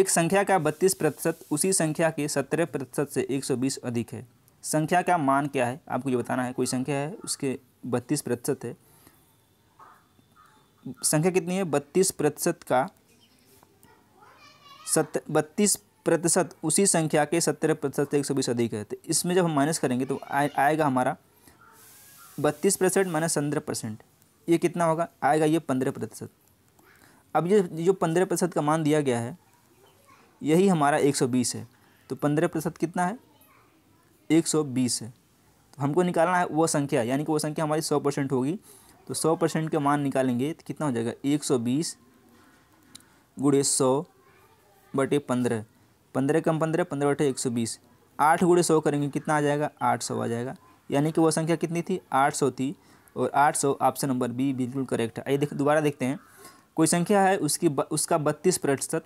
एक संख्या का बत्तीस प्रतिशत उसी संख्या के सत्रह प्रतिशत से एक सौ बीस अधिक है संख्या का मान क्या है आपको ये बताना है कोई संख्या है उसके बत्तीस प्रतिशत है संख्या कितनी है बत्तीस प्रतिशत का सत बत्तीस प्रतिशत उसी संख्या के सत्रह प्रतिशत से एक सौ बीस अधिक है तो इसमें जब हम माइनस करेंगे तो आ, आएगा हमारा बत्तीस परसेंट माइनस पंद्रह परसेंट ये कितना होगा आएगा ये पंद्रह प्रतिशत अब ये जो पंद्रह प्रतिशत का मान दिया गया है यही हमारा 120 है तो 15 प्रतिशत कितना है 120 है तो हमको निकालना है वह संख्या यानी कि वह संख्या हमारी 100 परसेंट होगी तो 100 परसेंट का मान निकालेंगे तो कितना हो जाएगा 120 सौ बीस गुड़े सौ बटे पंद्रह पंद्रह कम पंद्रह पंद्रह बटे एक सौ बीस आठ गुड़े सौ करेंगे कितना आ जाएगा आठ सौ आ जाएगा यानी कि वह संख्या कितनी थी आठ सौ थी और आठ सौ ऑप्शन नंबर बी बिल्कुल करेक्ट है आइए देख दोबारा देखते हैं कोई संख्या है उसकी ब, उसका बत्तीस प्रतिशत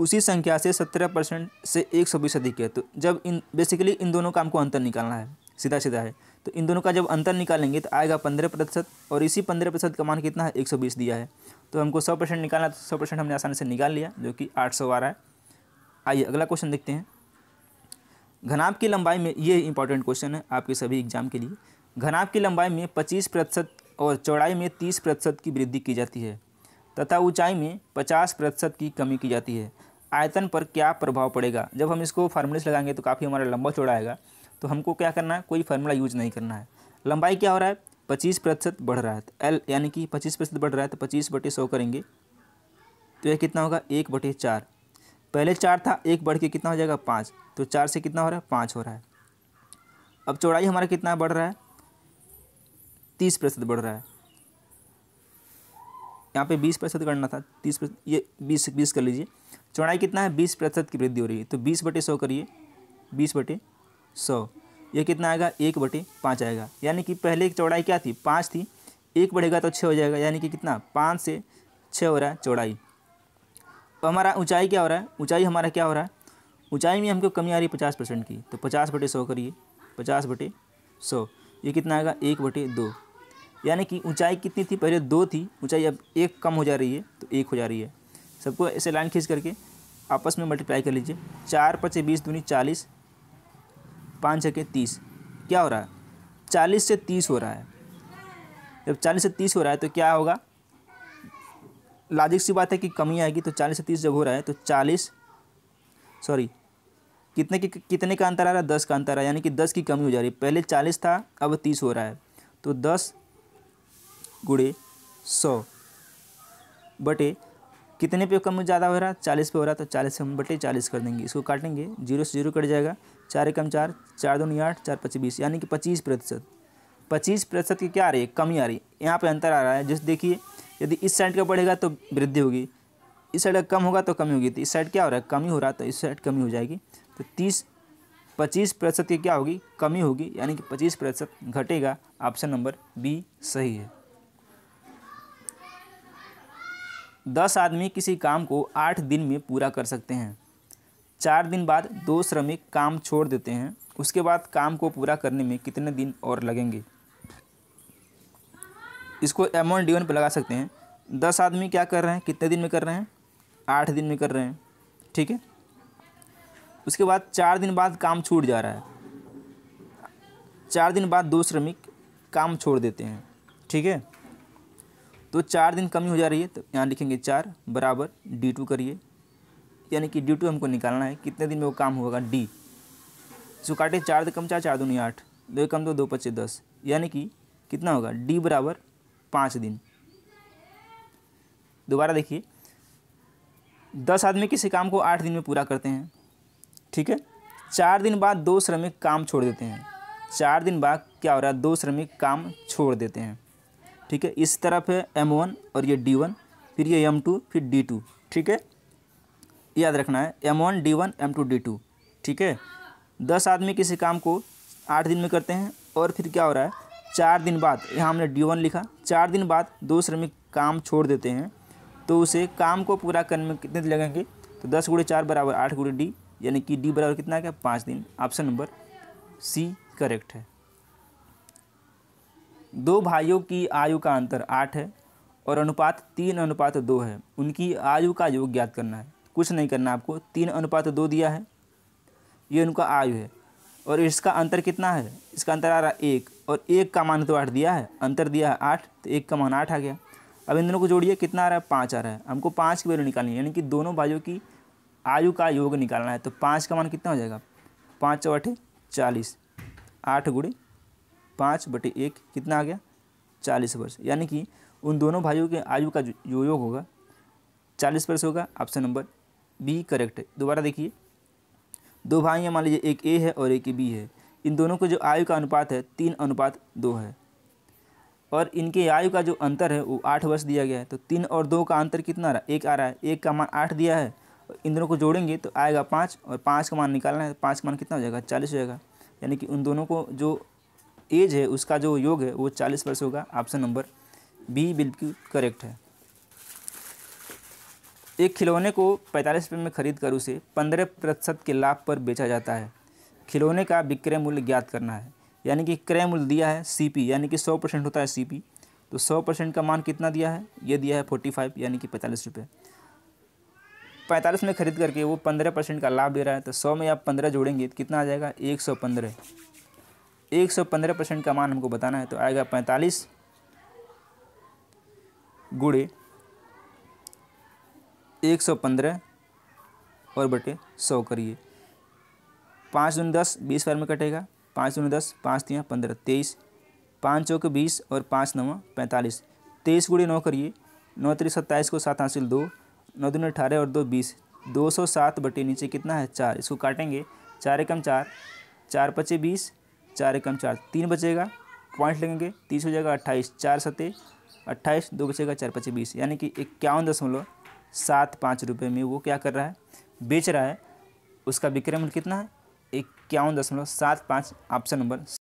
उसी संख्या से सत्रह परसेंट से एक सौ बीस अधिक है तो जब इन बेसिकली इन दोनों का हमको अंतर निकालना है सीधा सीधा है तो इन दोनों का जब अंतर निकालेंगे तो आएगा पंद्रह प्रतिशत और इसी पंद्रह प्रतिशत का मान कितना है एक सौ बीस दिया है तो हमको सौ परसेंट निकालना तो सौ परसेंट हमने आसानी से निकाल लिया जो कि आठ सौ आ रहा है आइए अगला क्वेश्चन देखते हैं घनाभ की लंबाई में ये इंपॉर्टेंट क्वेश्चन है आपके सभी एग्जाम के लिए घनाभ की लंबाई में पच्चीस प्रतिशत और चौड़ाई में तीस प्रतिशत की वृद्धि की जाती है तथा ऊँचाई में पचास प्रतिशत की कमी की जाती है आयतन पर क्या प्रभाव पड़ेगा जब हम इसको फार्मूले से लगाएंगे तो काफ़ी हमारा लंबा चौड़ा आएगा तो हमको क्या करना है कोई फार्मूला यूज नहीं करना है लंबाई क्या हो रहा है पच्चीस प्रतिशत बढ़ रहा है एल तो यानी कि पच्चीस प्रतिशत बढ़ रहा है तो पच्चीस बटे सौ करेंगे तो यह कितना होगा एक बटे चार पहले चार था एक बढ़ के कितना हो जाएगा पाँच तो चार से कितना हो रहा है पाँच हो रहा है अब चौड़ाई हमारा कितना बढ़ रहा है तीस प्रतिशत बढ़ रहा है यहाँ पे बीस प्रतिशत करना था तीस ये बीस बीस कर लीजिए चौड़ाई कितना है बीस प्रतिशत की वृद्धि हो रही है तो बीस बटे सौ करिए बीस बटे सौ यह कितना आएगा एक बटे पाँच आएगा यानी कि पहले की चौड़ाई क्या थी पाँच थी एक बढ़ेगा तो छः हो जाएगा यानी कि कितना पाँच से छः हो रहा है चौड़ाई तो हमारा ऊंचाई क्या हो रहा है ऊंचाई हमारा क्या हो रहा है ऊंचाई में हमको कमी आ रही है पचास परसेंट की तो पचास बटे सौ करिए पचास बटे सौ ये कितना आएगा एक बटे दो यानी कि ऊंचाई कितनी थी पहले दो थी ऊंचाई अब एक कम हो जा रही है तो एक हो जा रही है सबको ऐसे लाइन खींच करके आपस में मल्टीप्लाई कर लीजिए चार पचे बीस दूनी चालीस पाँच छः के तीस क्या हो रहा है चालीस से तीस हो रहा है जब चालीस से तीस हो रहा है तो क्या होगा लॉजिक सी बात है कि कमी आएगी तो चालीस से तीस जब हो रहा है तो चालीस सॉरी कितने के कितने का अंतर आ रहा है दस का अंतर आ रहा है यानी कि दस की कमी हो जा रही है पहले चालीस था अब तीस हो रहा है तो दस गुड़े सौ बटे कितने पे कम ज़्यादा हो रहा है चालीस पे हो रहा है तो चालीस से हम बटे चालीस कर देंगे इसको काटेंगे जीरो से जीरो कट जाएगा चार एकम चार चार दूनी आठ चार पच्चीस बीस यानी कि पच्चीस प्रतिशत पच्चीस प्रतिशत की क्या आ रही है कमी आ रही है यहाँ पर अंतर आ रहा है जिस देखिए यदि इस साइड का बढ़ेगा तो वृद्धि होगी इस साइड का कम होगा तो कमी होगी तो इस साइड क्या हो रहा है कमी हो रहा है तो इस साइड कमी हो जाएगी तो तीस पच्चीस प्रतिशत की क्या होगी कमी होगी यानी कि पच्चीस प्रतिशत घटेगा ऑप्शन नंबर बी सही है दस आदमी किसी काम को आठ दिन में पूरा कर सकते हैं चार दिन बाद दो श्रमिक काम छोड़ देते हैं उसके बाद काम को पूरा करने में कितने दिन और लगेंगे इसको एम वन डी वन पर लगा सकते हैं दस आदमी क्या कर रहे हैं कितने दिन में कर रहे हैं आठ दिन में कर रहे हैं ठीक है उसके बाद चार दिन बाद काम छूट जा रहा है चार दिन बाद दो श्रमिक काम छोड़ देते हैं ठीक है तो चार दिन कमी हो जा रही है तो यहाँ लिखेंगे चार बराबर डी टू करिए यानी कि डी टू हमको निकालना है कितने दिन में वो काम होगा डी जो काटे चार दो तो कम चार चार दूनी आठ दो कम दो दो पच्चीस दस यानी कि कितना होगा डी बराबर पाँच दिन दोबारा देखिए दस आदमी किसी काम को आठ दिन में पूरा करते हैं ठीक है चार दिन बाद दो श्रमिक काम छोड़ देते हैं चार दिन बाद क्या हो रहा है दो श्रमिक काम छोड़ देते हैं ठीक है इस तरफ है एम वन और ये डी वन फिर ये एम टू फिर डी टू ठीक है याद रखना है M one D one M two D two ठीक है दस आदमी किसी काम को आठ दिन में करते हैं और फिर क्या हो रहा है चार दिन बाद यहाँ हमने डी वन लिखा चार दिन बाद दो श्रमिक काम छोड़ देते हैं तो उसे काम को पूरा करने में कितने दिन लगेंगे तो दस गुड़े चार बराबर आठ गुड़े डी यानी कि डी बराबर कितना क्या पाँच दिन ऑप्शन नंबर सी करेक्ट है दो भाइयों की आयु का अंतर आठ है और अनुपात तीन अनुपात दो है उनकी आयु का योग ज्ञात करना है कुछ नहीं करना आपको तीन अनुपात दो दिया है ये उनका आयु है और इसका अंतर कितना है इसका अंतर आ रहा है एक और एक का मान तो आठ दिया है अंतर दिया है आठ तो एक का मान आठ आ गया अब इन दोनों को जोड़िए कितना आ रहा है पाँच आ रहा है हमको पाँच की वैल्यू निकालनी है यानी कि दोनों भाइयों की आयु का योग निकालना है तो पाँच का मान कितना हो जाएगा पाँच चौठे चालीस आठ गुड़े पाँच बटे एक कितना आ गया चालीस वर्ष यानी कि उन दोनों भाइयों के आयु का जो योग होगा चालीस वर्ष होगा ऑप्शन नंबर बी करेक्ट है दोबारा देखिए दो भाई हैं मान लीजिए एक ए है और एक बी है इन दोनों को जो आयु का अनुपात है तीन अनुपात दो है और इनके आयु का जो अंतर है वो आठ वर्ष दिया गया है तो तीन और दो का अंतर कितना आ रहा है एक आ रहा है एक का मान आठ दिया है इन दोनों को जोड़ेंगे तो आएगा पाँच और पाँच का मान निकालना है तो पाँच का मान कितना हो जाएगा चालीस हो जाएगा यानी कि उन दोनों को जो एज है उसका जो योग है वो चालीस वर्ष होगा ऑप्शन नंबर बी बिल्कुल करेक्ट है एक खिलौने को पैंतालीस रुपये में खरीद कर उसे पंद्रह प्रतिशत के लाभ पर बेचा जाता है खिलौने का विक्रय मूल्य ज्ञात करना है यानी कि क्रय मूल्य दिया है सी यानी कि सौ परसेंट होता है सी तो सौ परसेंट का मान कितना दिया है ये दिया है फोर्टी फाइव यानी कि पैंतालीस रुपये पैंतालीस में खरीद करके वो पंद्रह परसेंट का लाभ दे रहा है तो सौ में आप पंद्रह जोड़ेंगे तो कितना आ जाएगा एक सौ पंद्रह एक सौ पंद्रह परसेंट का मान हमको बताना है तो आएगा पैंतालीस गुड़े एक सौ पंद्रह और बटे सौ करिए पाँच दून दस बीस बार में कटेगा पाँच दून दस पाँच तीन पंद्रह तेईस पाँच चौक बीस और पाँच नौ पैंतालीस तेईस गुड़े नौ करिए नौ तीन सत्ताईस को सात हासिल दो नौ दून अठारह और दो बीस दो सौ सात बटे नीचे कितना है चार इसको काटेंगे चार एकम चार चार पचे बीस चार एकम चार तीन बचेगा पॉइंट लगेंगे तीस हो जाएगा अट्ठाईस चार सते अट्ठाईस दो बचेगा चार पच्चीस बीस यानी कि इक्यावन दशमलव सात पाँच रुपये में वो क्या कर रहा है बेच रहा है उसका विक्रय मूल्य कितना है इक्यावन दशमलव सात पाँच ऑप्शन नंबर